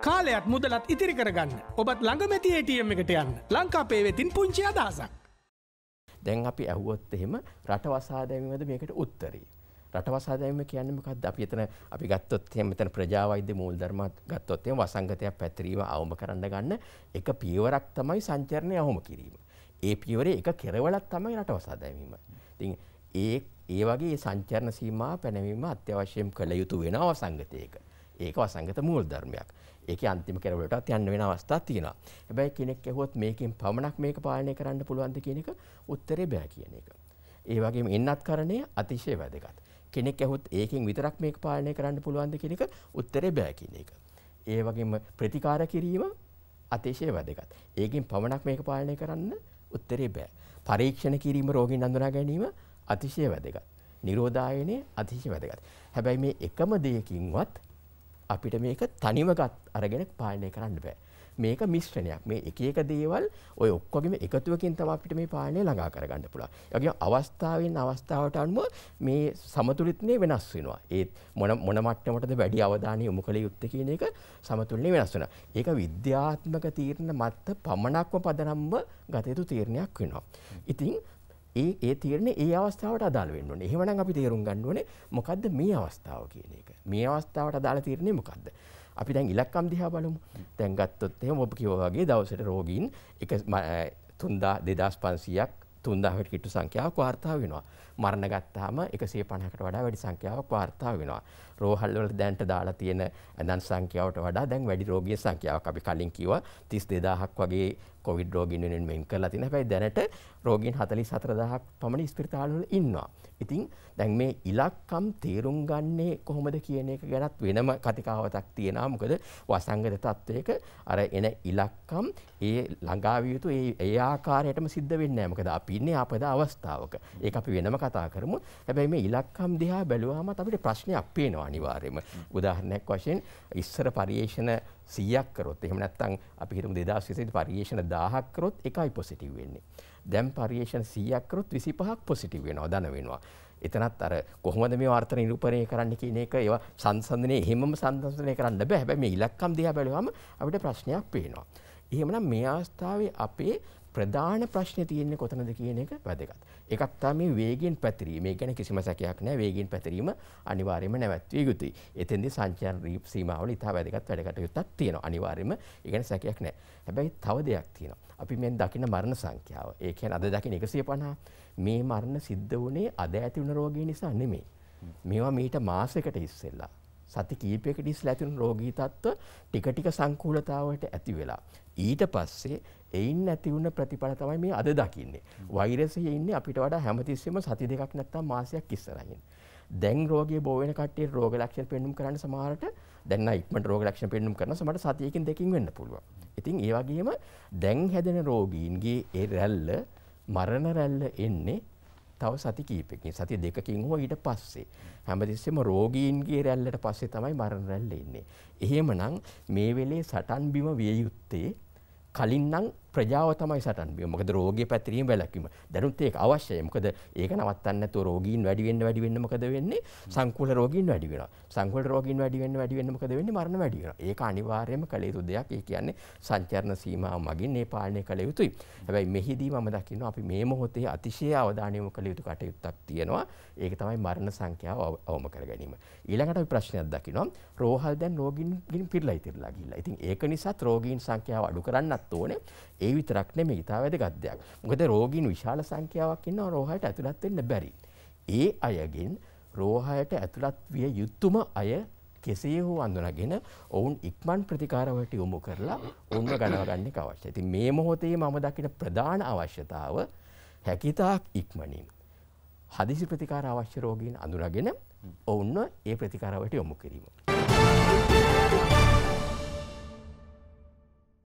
කාලයත් මුදලත් ඉතිරි කරගන්න ඔබත් ළඟමැති ATM එකට යන්න ලංකාපේ වෙතින් පුංචි අදහසක්. දැන් අපි ඇහුවොත් එහෙම රටවසා දැමීමද මේකට උත්තරී. රටවසා දැමීම කියන්නේ මොකක්ද? අපි එතන අපි ගත්තොත් එහෙම මෙතන ප්‍රජාවෛද්‍ය මූලධර්මات ගත්තොත් එහෙම වසංගතයක් පැතිරීම අවම කරන්න ගන්න එක පියවරක් තමයි සංචරණය අවම කිරීම. ඒ පියවරේ එක කෙරවලක් තමයි රටවසා දැමීම. ඉතින් ඒ ඒ වගේ සංචරණ සීමා පැනවීම අත්‍යවශ්‍යම කළ යුතු වෙන අවසංගතයක. ඒක වසංගත මූල් ධර්මයක්. ඒක අන්තිම කෙරවලටත් යන්න වෙන අවස්ථා තියෙනවා. හැබැයි කෙනෙක් ඇහුවොත් මේකෙන් පමණක් මේක පාලනය කරන්න පුළුවන්ද කියන එක උත්තරේ බෑ කියන එක. ඒ වගේම එන්නත්කරණය අතිශය වැදගත්. කෙනෙක් ඇහුත් ඒකෙන් විතරක් මේක පාලනය කරන්න පුළුවන්ද කියන එක උත්තරේ බෑ කියන එක. ඒ වගේම ප්‍රතිකාර කිරීම අතිශය වැදගත්. ඒකෙන් පමණක් මේක පාලනය කරන්න උත්තරේ බෑ. පරීක්ෂණ කිරීම රෝගීන් අඳුනා ගැනීම අතිශය වැදගත්. නිරෝධායනය අතිශය වැදගත්. හැබැයි මේ එකම දෙයකින්වත් අපිට මේක තනිවගත් අරගෙන පාලනය කරන්න බෑ. මේක මිශ්‍රණයක් මේ එක එක දේවල් ඔය ඔක්කොගෙම එකතුවකින් තම අපිට මේ පාලනය ළඟා කරගන්න පුළුවන්. ඒගොල්ලෝ අවස්ථාවෙන් අවස්ථාවට අනුව මේ සමතුලිතනේ වෙනස් වෙනවා. ඒ මොන මොන මට්ටමටද වැඩි අවධානය යොමු කළ යුත්තේ කියන එක සමතුලිතනේ වෙනස් වෙනවා. ඒක විද්‍යාත්මක තීරණ මත පමණක්ම පදනම්ව ගත යුතු තීරණයක් වෙනවා. ඉතින් ඒ ඒ තීරණේ ඒ අවස්ථාවට අදාළ වෙන්න ඕනේ. එහෙමනම් අපි තේරුම් ගන්න ඕනේ මොකද්ද මේ අවස්ථාව කියන එක. මේ අවස්ථාවට අදාළ තීරණේ මොකද්ද? අපි දැන් ඉලක්කම් දිහා බලමු. දැන් ගත්තොත් එහෙම ඔබ කිව්වා වගේ දවසට රෝගීන් එක 2500ක් 3000කට කිට්ටු සංඛ්‍යාවක් වාර්තා වෙනවා. මරණ ගත්තාම 150කට වඩා වැඩි සංඛ්‍යාවක් වාර්තා වෙනවා. රෝහල් වල දැන්ට දාලා තියෙන දන් සංඛ්‍යාවට වඩා දැන් වැඩි රෝගී සංඛ්‍යාවක් අපි කලින් කිව්වා 32000ක් වගේ කොවිඩ් රෝගීන් වෙනුවෙන් මෙන් කරලා තියෙන හැබැයි දැනට රෝගීන් 44000ක් පමණ ස්පිරිතාලවල ඉන්නවා. ඉතින් දැන් මේ ඉලක්කම් තේරුම් ගන්නේ කොහොමද කියන එක ගැනත් වෙනම කතිකාවතක් තියෙනවා. මොකද වසංගත තත්වයක අර එන ඉලක්කම් ඒ ළඟාවිය යුතු ඒ ඒ ආකාරයටම සිද්ධ වෙන්නේ නැහැ. මොකද අපි ඉන්නේ ආපදා අවස්ථාවක. ඒක අපි වෙනම කතා කරමු. හැබැයි මේ ඉලක්කම් දිහා බැලුවාම අපිට ප්‍රශ්නයක් පේනවා අනිවාර්යයෙන්ම. උදාහරණයක් වශයෙන් ඉස්සර පරිේශන 100ක් කරොත් එහෙම නැත්නම් අපි හිතමු 2020 දී පරිේෂණ 1000ක් කරොත් එකයි පොසිටිව් වෙන්නේ. දැන් පරිේෂණ 100ක් කරොත් 25ක් පොසිටිව් වෙනවා ධන වෙනවා. එතනත් අර කොහොමද මේ වර්තන නිරූපණය කරන්න කියන එක ඒවා සංසන්දනයේ එහෙමම සංසන්දනය කරන්න බෑ. හැබැයි මේ ඉලක්කම් දිහා බැලුවම අපිට ප්‍රශ්නයක් පේනවා. එහෙමනම් මේ අවස්ථාවේ අපේ ප්‍රධාන ප්‍රශ්නේ තියෙන්නේ කොතනද කියන එක වැදගත්. එකක් තමයි වේගයෙන් පැතිරීම. ඒ කියන්නේ කිසිම සැකයක් නැහැ වේගයෙන් පැතිරීම අනිවාර්යයෙන්ම නැවැත්විය යුතුයි. එතෙන්දී සංචාර සීමාවල ඉතා වැදගත් වැඩකටයුත්තක් තියෙනවා. අනිවාර්යයෙන්ම ඒ කියන්නේ සැකයක් නැහැ. හැබැයි තව දෙයක් තියෙනවා. අපි මෙන් දකින මරණ සංඛ්‍යාව. ඒ කියන්නේ අද දකින 150 මේ මරණ සිද්ධ වුණේ අද ඇති වුණ රෝගය නිසා නෙමෙයි. මේවා මීට මාසයකට ඉස්සෙල්ලා සති කීපයකට ඉස්සලා ඇතිවුණු රෝගී තත්ත්ව ටික ටික සංකූලතාවයට ඇති වෙලා ඊට පස්සේ එයින් ඇති වුණ ප්‍රතිඵල තමයි මේ අද දකින්නේ වෛරසය ඉන්නේ අපිට වඩා හැමතිස්සෙම සති දෙකක් නැත්තම් මාසයක් ඉස්සරහින් දැන් රෝගී බෝ වෙන කට්ටිය රෝග ලක්ෂණ පෙන්වුම් කරන්න සමහරට දැන් ඉක්මනට රෝග ලක්ෂණ පෙන්වුම් කරන සමහරට සතියකින් දෙකකින් වෙන්න පුළුවන්. ඉතින් ඒ වගේම දැන් හැදෙන රෝගීන්ගේ ඒ රැල්ල මරණ රැල්ල එන්නේ තව සති කීපකින් සති දෙකකින් හෝ ඊට පස්සේ හැමතිස්සෙම රෝගීන්ගේ රැල්ලට පස්සේ තමයි මරණ රැල්ල එන්නේ. එහෙමනම් මේ වෙලේ සටන් බිම විය යුත්තේ කලින්නම් ප්‍රජාව තමයි සටන් බිය මොකද රෝගය පැතිරීම වැළැක්වීම. දැනුත් ඒක අවශ්‍යයි. මොකද ඒක නවත්තන්න නැතුව රෝගීන් වැඩි වෙන්න වැඩි වෙන්න මොකද වෙන්නේ? සංකුල රෝගීන් වැඩි වෙනවා. සංකුල රෝගීන් වැඩි වෙන්න වැඩි වෙන්න මොකද වෙන්නේ? මරණ වැඩි වෙනවා. ඒක අනිවාර්යයෙන්ම කළ යුතු දෙයක්. ඒ කියන්නේ සංචාරණ සීමාව මගින් මේ පාලනය කළ යුතුයි. හැබැයි මෙහිදී මම දකිනවා අපි මේ මොහොතේ අතිශය අවධානය යොමු කළ යුතු කටයුත්තක් තියෙනවා. ඒක තමයි මරණ සංඛ්‍යාව අවම කර ගැනීම. ඊළඟට අපි ප්‍රශ්නයක් දකිනවා. රෝහල් දැන් රෝගීන් ගින් පිරලා ඉතිරලා ගිහිල්ලා. ඉතින් ඒක නිසාත් රෝගීන් සංඛ්‍යාව අඩු කරන්නත් ඕනේ. ඒ විතරක් නෙමෙයි ඉතා වැදගත් දෙයක්. මොකද රෝගීන් විශාල සංඛ්‍යාවක් ඉන්නවා රෝහලට ඇතුළත් වෙන්න බැරි. ඒ අයගෙන් රෝහලට ඇතුළත් විය යුතුම අය කෙසේ හෝ අඳුනගෙන ඔවුන් ඉක්මන් ප්‍රතිකාරවලට යොමු කරලා ඔවුන්ව ගණව ගන්න එක අවශ්‍යයි. ඉතින් මේ මොහොතේ මම දකින ප්‍රධාන අවශ්‍යතාව හැකිතාක් ඉක්මනින් හදිසි ප්‍රතිකාර අවශ්‍ය රෝගීන් අඳුනගෙන ඔවුන්ව ඒ ප්‍රතිකාරවලට යොමු කිරීම. Thank you.